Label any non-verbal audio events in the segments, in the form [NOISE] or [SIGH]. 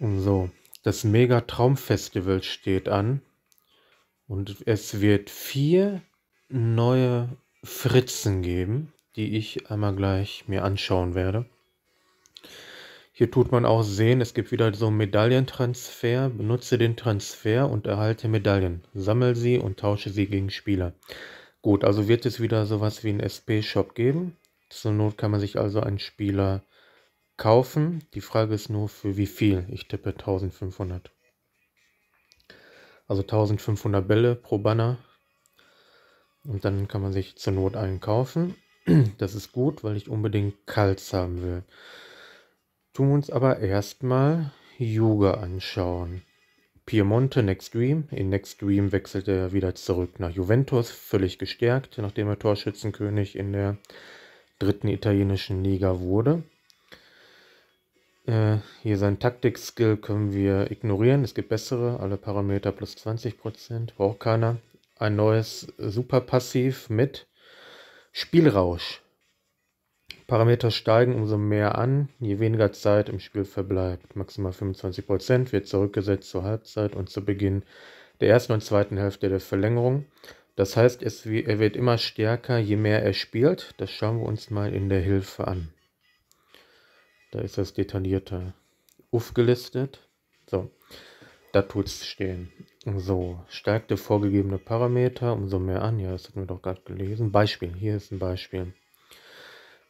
So, das Mega Traumfestival steht an und es wird vier neue Fritzen geben, die ich einmal gleich mir anschauen werde. Hier tut man auch sehen, es gibt wieder so einen Medaillentransfer. Benutze den Transfer und erhalte Medaillen. Sammel sie und tausche sie gegen Spieler. Gut, also wird es wieder sowas wie einen SP-Shop geben. Zur Not kann man sich also einen Spieler äh, kaufen. Die Frage ist nur, für wie viel. Ich tippe 1500. Also 1500 Bälle pro Banner. Und dann kann man sich zur Not einkaufen. [CLEARS THROAT] Das ist gut, weil ich unbedingt Kals haben will. Tun uns aber erstmal Yuga anschauen. Piemonte Next Dream. In Next Dream wechselt er wieder zurück nach Juventus, völlig gestärkt, nachdem er Torschützenkönig in der dritten italienischen Liga wurde. Äh, hier sein Taktik-Skill können wir ignorieren. Es gibt bessere. Alle Parameter plus 20%. Braucht keiner. Ein neues Super-Passiv mit Spielrausch. Parameter steigen umso mehr an, je weniger Zeit im Spiel verbleibt. Maximal 25% wird zurückgesetzt zur Halbzeit und zu Beginn der ersten und zweiten Hälfte der Verlängerung. Das heißt, es, er wird immer stärker, je mehr er spielt. Das schauen wir uns mal in der Hilfe an. Da ist das detaillierte aufgelistet. So, da tut es stehen. So, steigt der vorgegebene Parameter umso mehr an. Ja, das hatten wir doch gerade gelesen. Beispiel, hier ist ein Beispiel.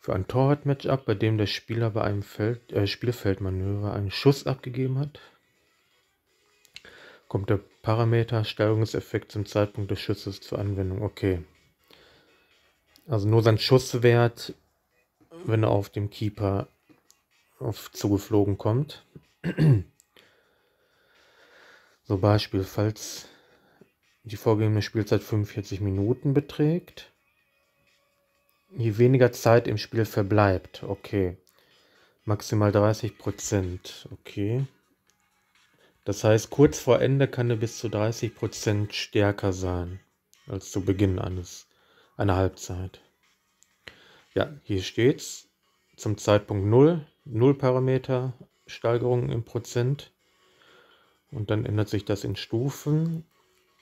Für ein Torwart-Matchup, bei dem der Spieler bei einem Feld, äh, Spielfeldmanöver einen Schuss abgegeben hat, kommt der Parameter Steigerungseffekt zum Zeitpunkt des Schusses zur Anwendung. Okay. Also nur sein Schusswert, wenn er auf dem Keeper auf zugeflogen kommt. so [CLEARS THROAT] Beispiel, falls die vorgegebene Spielzeit 45 Minuten beträgt, je weniger Zeit im Spiel verbleibt, okay, maximal 30 Prozent, okay. Das heißt, kurz vor Ende kann er bis zu 30 Prozent stärker sein als zu Beginn eines, einer Halbzeit. Ja, hier steht's. Zum Zeitpunkt 0 Null Parameter Steigerungen im Prozent. Und dann ändert sich das in Stufen.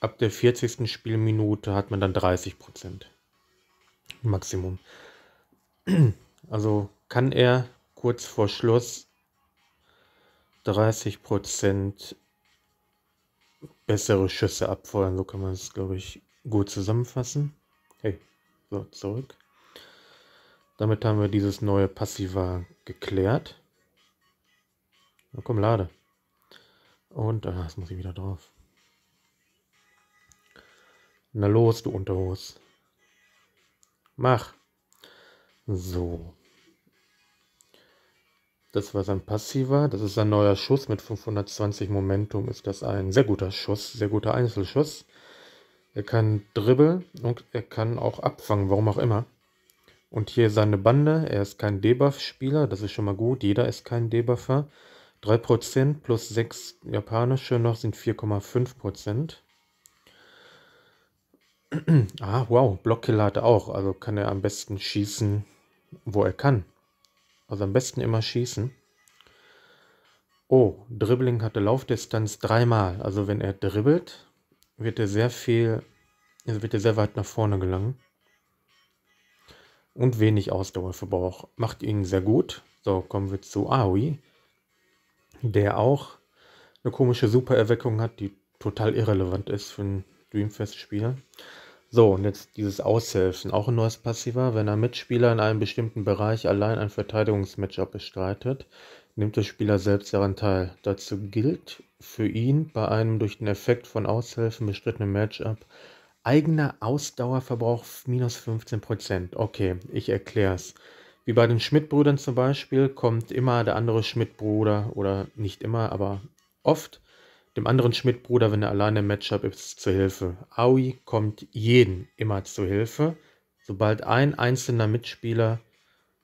Ab der 40. Spielminute hat man dann 30 Prozent Maximum. [CLEARS THROAT] Also kann er kurz vor Schluss 30 Prozent bessere Schüsse abfeuern. So kann man es, glaube ich, gut zusammenfassen. Hey, so zurück. Damit haben wir dieses neue Passiva geklärt. Na komm, lade. Und, ah, jetzt muss ich wieder drauf. Na los, du Unterhos. Mach. So. Das war sein Passiver. Das ist ein neuer Schuss mit 520 Momentum. Ist das ein sehr guter Schuss, sehr guter Einzelschuss. Er kann dribbeln und er kann auch abfangen, warum auch immer. Und hier seine Bande, er ist kein Debuff-Spieler, das ist schon mal gut, jeder ist kein Debuffer. 3% plus 6 japanische noch sind 4,5%. [CLEARS THROAT] ah, wow, Blockkiller hat er auch, also kann er am besten schießen, wo er kann. Also am besten immer schießen. Oh, Dribbling hatte Laufdistanz dreimal. Also wenn er dribbelt, wird er sehr viel, also wird er sehr weit nach vorne gelangen und wenig Ausdauerverbrauch. Macht ihn sehr gut. So, kommen wir zu Aoi, der auch eine komische Supererweckung hat, die total irrelevant ist für ein Dreamfest-Spieler. So, und jetzt dieses Aushelfen, auch ein neues Passiver. Wenn ein Mitspieler in einem bestimmten Bereich allein ein Verteidigungsmatchup bestreitet, nimmt der Spieler selbst daran teil. Dazu gilt für ihn bei einem durch den Effekt von Aushelfen bestrittenen Matchup Eigener Ausdauerverbrauch minus 15 Prozent. Okay, ich erkläre es. Wie bei den Schmidt-Brüdern zum Beispiel kommt immer der andere Schmidt-Bruder oder nicht immer, aber oft dem anderen Schmidt-Bruder, wenn er alleine im Matchup ist, zur Hilfe. Aoi kommt jeden immer zur Hilfe, sobald ein einzelner Mitspieler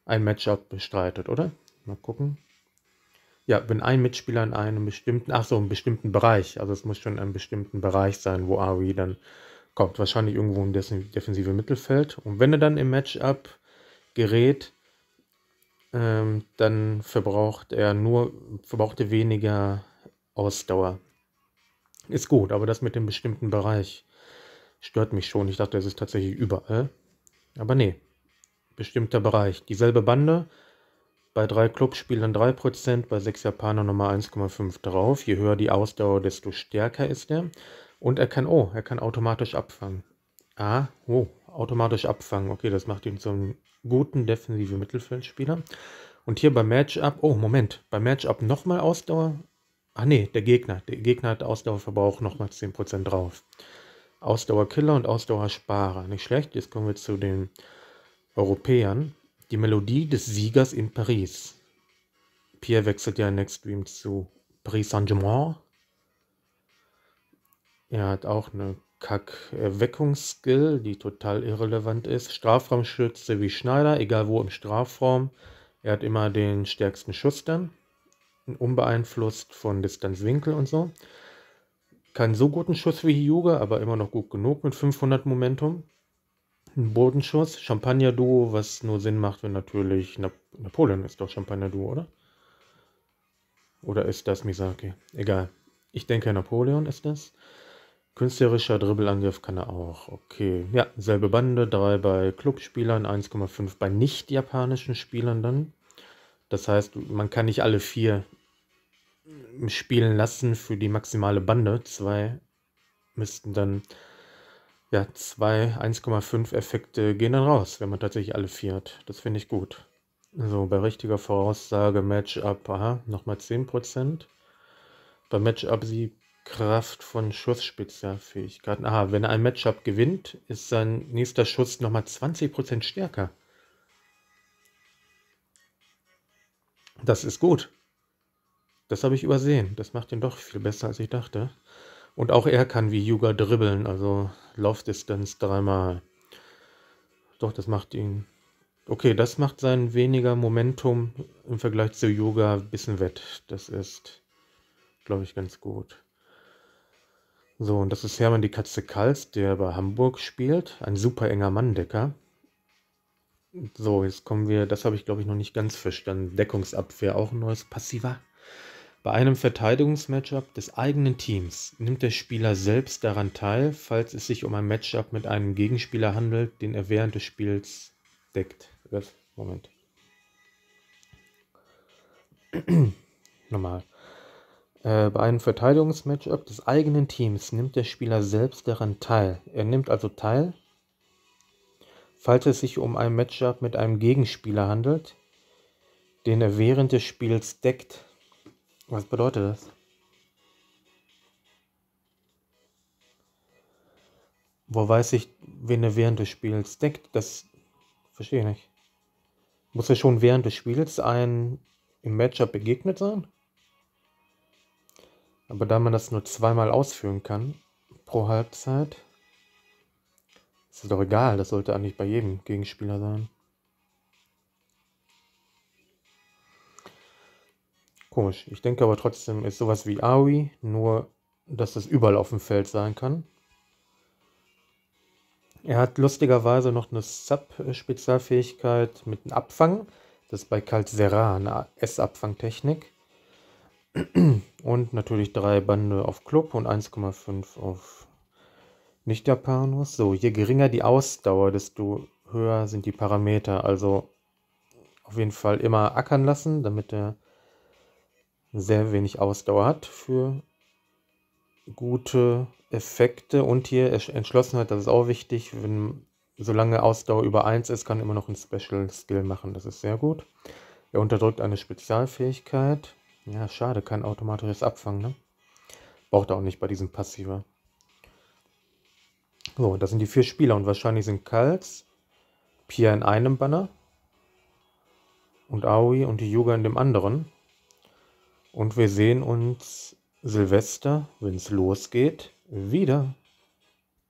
ein Matchup bestreitet, oder? Mal gucken. Ja, wenn ein Mitspieler in einem bestimmten, ach so, einem bestimmten Bereich, also es muss schon in einem bestimmten Bereich sein, wo Aoi dann kommt wahrscheinlich irgendwo im defensive Mittelfeld. Und wenn er dann im Matchup gerät, ähm, dann verbraucht er nur, verbraucht er weniger Ausdauer. Ist gut, aber das mit dem bestimmten Bereich stört mich schon. Ich dachte, es ist tatsächlich überall. Aber nee, bestimmter Bereich. Dieselbe Bande, bei drei Clubspielern 3%, bei sechs Japanern nochmal 1,5 drauf. Je höher die Ausdauer, desto stärker ist er. Und er kann, oh, er kann automatisch abfangen. Ah, oh, automatisch abfangen. Okay, das macht ihn zum guten defensiven Mittelfeldspieler. Und hier beim Matchup, oh Moment, beim Matchup nochmal Ausdauer. Ah nee, der Gegner. Der Gegner hat Ausdauerverbrauch nochmal 10% drauf. Ausdauerkiller und Ausdauersparer. Nicht schlecht. Jetzt kommen wir zu den Europäern. Die Melodie des Siegers in Paris. Pierre wechselt ja in Next Stream zu Paris Saint-Germain. Er hat auch eine Kack-Erweckungsskill, die total irrelevant ist. Strafraumschütze wie Schneider, egal wo im Strafraum. Er hat immer den stärksten Schuss dann. Unbeeinflusst von Distanzwinkel und so. Keinen so guten Schuss wie Hyuga, aber immer noch gut genug mit 500 Momentum. Ein Bodenschuss, Champagner-Duo, was nur Sinn macht, wenn natürlich Nap Napoleon ist doch Champagner-Duo, oder? Oder ist das Misaki? Egal. Ich denke, Napoleon ist das. Künstlerischer Dribbelangriff kann er auch. Okay. Ja, selbe Bande. 3 bei Clubspielern, 1,5 bei nicht-japanischen Spielern dann. Das heißt, man kann nicht alle vier spielen lassen für die maximale Bande. Zwei müssten dann, ja, zwei 1,5 Effekte gehen dann raus, wenn man tatsächlich alle vier hat. Das finde ich gut. So, bei richtiger Voraussage Matchup, aha, nochmal 10%. Bei Matchup 7 Kraft von Schussspitzerfähigkeiten. Aha, wenn er ein Matchup gewinnt, ist sein nächster Schuss nochmal 20% stärker. Das ist gut. Das habe ich übersehen. Das macht ihn doch viel besser, als ich dachte. Und auch er kann wie Yuga dribbeln, also Laufdistanz dreimal. Doch, das macht ihn. Okay, das macht sein weniger Momentum im Vergleich zu Yoga ein bisschen wett. Das ist, glaube ich, ganz gut. So, und das ist Hermann die Katze Kals, der bei Hamburg spielt. Ein super enger Manndecker. So, jetzt kommen wir, das habe ich glaube ich noch nicht ganz verstanden. Deckungsabwehr, auch ein neues Passiver. Bei einem Verteidigungsmatchup des eigenen Teams nimmt der Spieler selbst daran teil, falls es sich um ein Matchup mit einem Gegenspieler handelt, den er während des Spiels deckt. Moment. [CLEARS THROAT] Nochmal. Äh, bei einem Verteidigungsmatchup des eigenen Teams nimmt der Spieler selbst daran teil. Er nimmt also teil. Falls es sich um ein Matchup mit einem Gegenspieler handelt, den er während des Spiels deckt. Was bedeutet das? Wo weiß ich, wen er während des Spiels deckt? Das verstehe ich nicht. Muss er schon während des Spiels ein im Matchup begegnet sein? Aber da man das nur zweimal ausführen kann pro Halbzeit, ist es doch egal. Das sollte eigentlich bei jedem Gegenspieler sein. Komisch. Ich denke aber trotzdem ist sowas wie Aoi, nur dass das überall auf dem Feld sein kann. Er hat lustigerweise noch eine Sub-Spezialfähigkeit mit einem Abfang. Das ist bei Kalt Serra eine S-Abfangtechnik. Und natürlich drei Bande auf Club und 1,5 auf Nicht-Japanus. So, je geringer die Ausdauer, desto höher sind die Parameter. Also auf jeden Fall immer ackern lassen, damit er sehr wenig Ausdauer hat für gute Effekte. Und hier Entschlossenheit, das ist auch wichtig. Wenn, solange Ausdauer über 1 ist, kann er immer noch ein Special Skill machen. Das ist sehr gut. Er unterdrückt eine Spezialfähigkeit. Ja, schade, kein automatisches Abfangen, ne? Braucht er auch nicht bei diesem Passiver. So, das sind die vier Spieler und wahrscheinlich sind Kals, Pia in einem Banner und Aoi und die Yuga in dem anderen. Und wir sehen uns Silvester, wenn es losgeht, wieder.